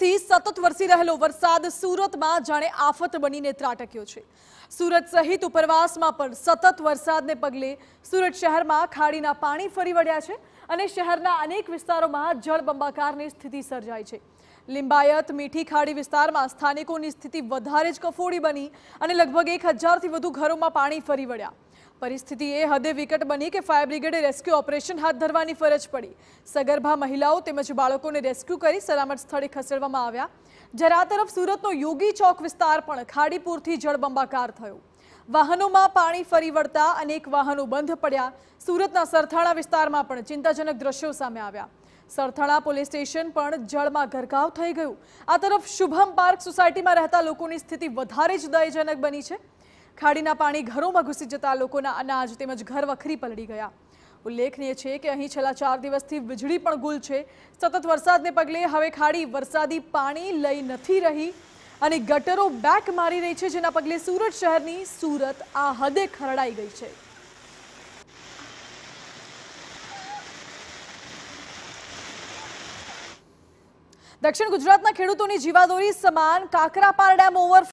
દિવસથી સતત વરસી રહેલો વરસાદ સુરતમાં જાણે આફત બનીને ત્રાટક્યો છે સુરત સહિત ઉપરવાસમાં પણ સતત વરસાદને પગલે સુરત શહેરમાં ખાડીના પાણી ફરી વળ્યા છે અને શહેરના અનેક વિસ્તારોમાં જળબંબાકારની સ્થિતિ સર્જાઈ છે લિંબાયત મીઠી ખાડી વિસ્તારમાં સ્થાનિકોની સ્થિતિ વધારે જ કફોડી બની અને લગભગ એક હજારથી વધુ ઘરોમાં પાણી ફરી વળ્યા પરિસ્થિતિ એ હદે વિકટ બની કે ફાયર બ્રિગેડે રેસ્ક્યુ ઓપરેશન હાથ ધરવાની ફરજ પડી સગર્ભા મહિલાઓ તેમજ બાળકોને રેસ્ક્યુ કરી સલામત સ્થળે ખસેડવા કરવામાં આવ્યા જ્યારે આ તરફ સુરતનો યોગી ચોક વિસ્તાર પણ ખાડીપુરથી જળબંબાકાર થયો વાહનોમાં પાણી ફરી વળતા અનેક વાહનો બંધ પડ્યા સુરતના સરથાણા વિસ્તારમાં પણ ચિંતાજનક દ્રશ્યો સામે આવ્યા સરથાણા પોલીસ સ્ટેશન પણ જળમાં ગરકાવ થઈ ગયું આ તરફ શુભમ પાર્ક સોસાયટીમાં રહેતા લોકોની સ્થિતિ વધારે જ દયજનક બની છે ખાડીના પાણી ઘરોમાં ઘૂસી જતા લોકોના અનાજ તેમજ ઘર વખરી પલળી ગયા ઉલ્લેખનીય છે કે અહીં છેલ્લા ચાર દિવસથી વીજળી પણ ગુલ છે સતત વરસાદને પગલે હવે ખાડી વરસાદી પાણી લઈ નથી રહી અને ગટરો બેક મારી રહી છે જેના પગલે સુરત શહેરની સુરત આ હદે ખરડાઈ ગઈ છે દક્ષિણ ગુજરાતના ખેડૂતોની જીવાદોરી સમાન કાકરાપાર ડેમ ઓવર